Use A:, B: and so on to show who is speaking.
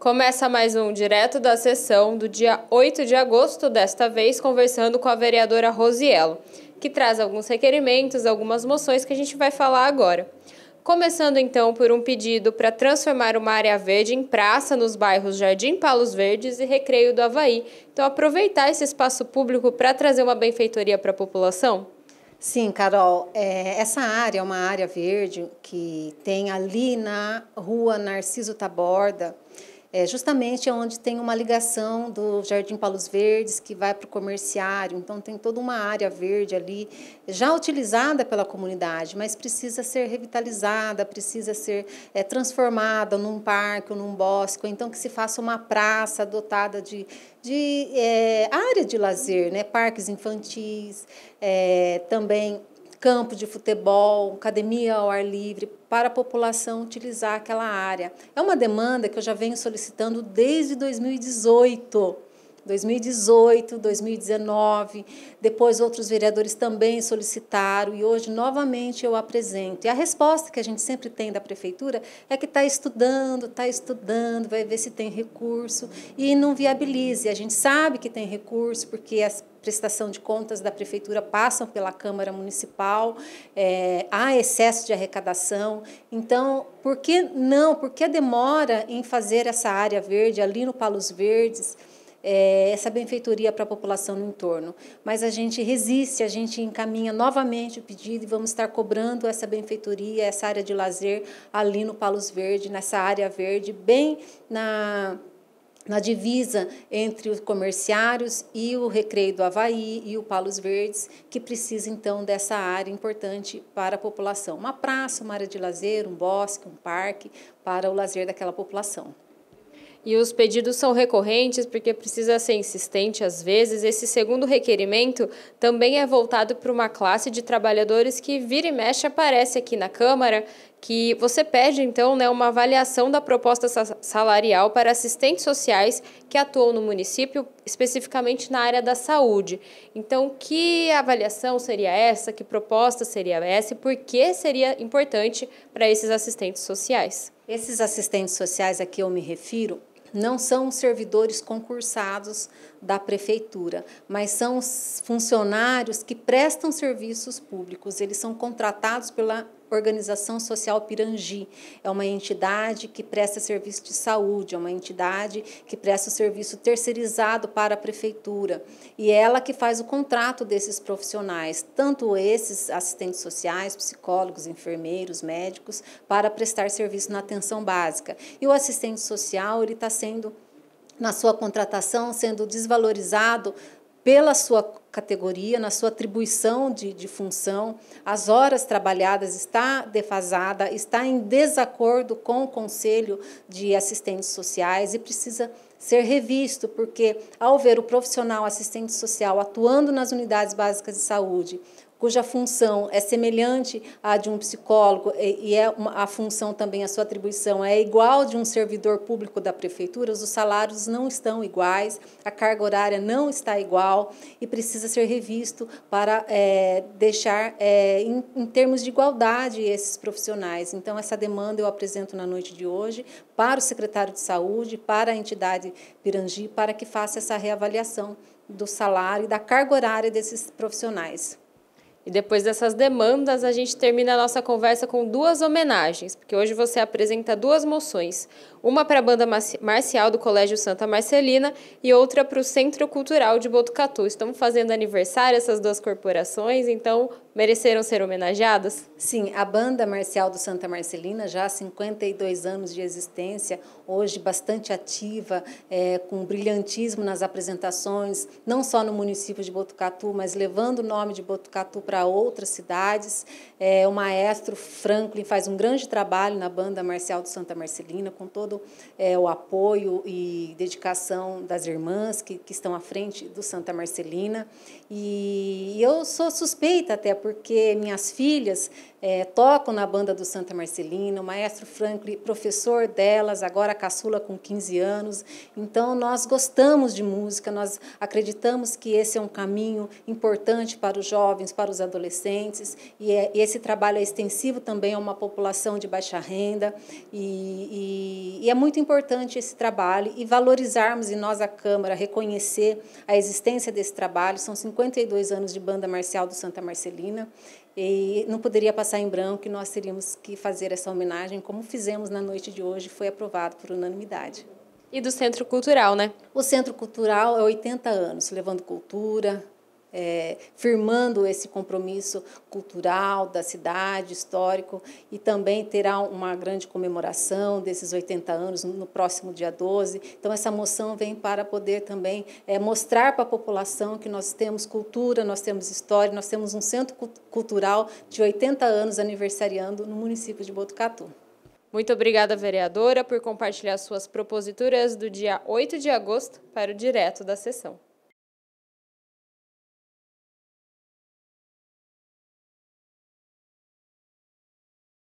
A: Começa mais um direto da sessão do dia 8 de agosto, desta vez conversando com a vereadora Rosiello, que traz alguns requerimentos, algumas moções que a gente vai falar agora. Começando então por um pedido para transformar uma área verde em praça nos bairros Jardim Palos Verdes e Recreio do Havaí. Então, aproveitar esse espaço público para trazer uma benfeitoria para a população? Sim, Carol. É,
B: essa área é uma área verde que tem ali na rua Narciso Taborda é justamente é onde tem uma ligação do Jardim Palos Verdes que vai para o comerciário. Então, tem toda uma área verde ali, já utilizada pela comunidade, mas precisa ser revitalizada, precisa ser é, transformada num parque ou num bosque, ou então que se faça uma praça dotada de, de é, área de lazer, né? parques infantis, é, também campo de futebol, academia ao ar livre, para a população utilizar aquela área. É uma demanda que eu já venho solicitando desde 2018. 2018, 2019, depois outros vereadores também solicitaram e hoje novamente eu apresento. E a resposta que a gente sempre tem da prefeitura é que está estudando, está estudando, vai ver se tem recurso e não viabilize. A gente sabe que tem recurso porque as prestação de contas da prefeitura passam pela Câmara Municipal, é, há excesso de arrecadação. Então, por que não? Por que demora em fazer essa área verde ali no Palos Verdes? É, essa benfeitoria para a população no entorno. Mas a gente resiste, a gente encaminha novamente o pedido e vamos estar cobrando essa benfeitoria, essa área de lazer ali no Palos Verde, nessa área verde, bem na na divisa entre os comerciários e o Recreio do Havaí e o Palos Verdes, que precisa então dessa área importante para a população. Uma praça, uma área de lazer, um bosque, um parque para o lazer daquela população.
A: E os pedidos são recorrentes porque precisa ser insistente às vezes. Esse segundo requerimento também é voltado para uma classe de trabalhadores que vira e mexe aparece aqui na Câmara, que você pede então né, uma avaliação da proposta salarial para assistentes sociais que atuam no município, especificamente na área da saúde. Então, que avaliação seria essa? Que proposta seria essa? E por que seria importante para esses assistentes sociais? Esses assistentes sociais a
B: que eu me refiro não são os servidores concursados da prefeitura, mas são os funcionários que prestam serviços públicos. Eles são contratados pela Organização Social Pirangi. É uma entidade que presta serviço de saúde, é uma entidade que presta o serviço terceirizado para a prefeitura. E ela que faz o contrato desses profissionais, tanto esses assistentes sociais, psicólogos, enfermeiros, médicos, para prestar serviço na atenção básica. E o assistente social, ele está sendo na sua contratação sendo desvalorizado pela sua categoria, na sua atribuição de, de função, as horas trabalhadas está defasada, está em desacordo com o Conselho de Assistentes Sociais e precisa ser revisto, porque ao ver o profissional assistente social atuando nas unidades básicas de saúde, cuja função é semelhante à de um psicólogo e é uma, a função também, a sua atribuição é igual de um servidor público da prefeitura, os salários não estão iguais, a carga horária não está igual e precisa ser revisto para é, deixar é, em, em termos de igualdade esses profissionais. Então, essa demanda eu apresento na noite de hoje para o secretário de saúde, para a entidade Pirangi, para que faça essa reavaliação do
A: salário e da carga horária desses profissionais. E depois dessas demandas, a gente termina a nossa conversa com duas homenagens, porque hoje você apresenta duas moções: uma para a banda marcial do Colégio Santa Marcelina e outra para o Centro Cultural de Botucatu. Estamos fazendo aniversário essas duas corporações, então mereceram ser homenageadas?
B: Sim, a Banda Marcial do Santa Marcelina, já há 52 anos de existência, hoje bastante ativa, é, com brilhantismo nas apresentações, não só no município de Botucatu, mas levando o nome de Botucatu para outras cidades. É, o maestro Franklin faz um grande trabalho na Banda Marcial do Santa Marcelina, com todo é, o apoio e dedicação das irmãs que, que estão à frente do Santa Marcelina. E eu sou suspeita até porque minhas filhas é, tocam na banda do Santa Marcelina, o maestro Franklin, professor delas, agora caçula com 15 anos. Então, nós gostamos de música, nós acreditamos que esse é um caminho importante para os jovens, para os adolescentes, e é, esse trabalho é extensivo também a uma população de baixa renda, e, e, e é muito importante esse trabalho e valorizarmos, e nós, a Câmara, reconhecer a existência desse trabalho. São 52 anos de banda marcial do Santa Marcelina Carolina, e não poderia passar em branco que nós teríamos que fazer essa homenagem, como fizemos na noite de hoje, foi aprovado por unanimidade. E do Centro Cultural, né? O Centro Cultural é 80 anos, levando cultura, é, firmando esse compromisso cultural da cidade, histórico, e também terá uma grande comemoração desses 80 anos no próximo dia 12. Então, essa moção vem para poder também é, mostrar para a população que nós temos cultura, nós temos história, nós temos um centro cultural de 80 anos aniversariando no município
A: de Botucatu. Muito obrigada, vereadora, por compartilhar suas proposituras do dia 8 de agosto para o direto da sessão.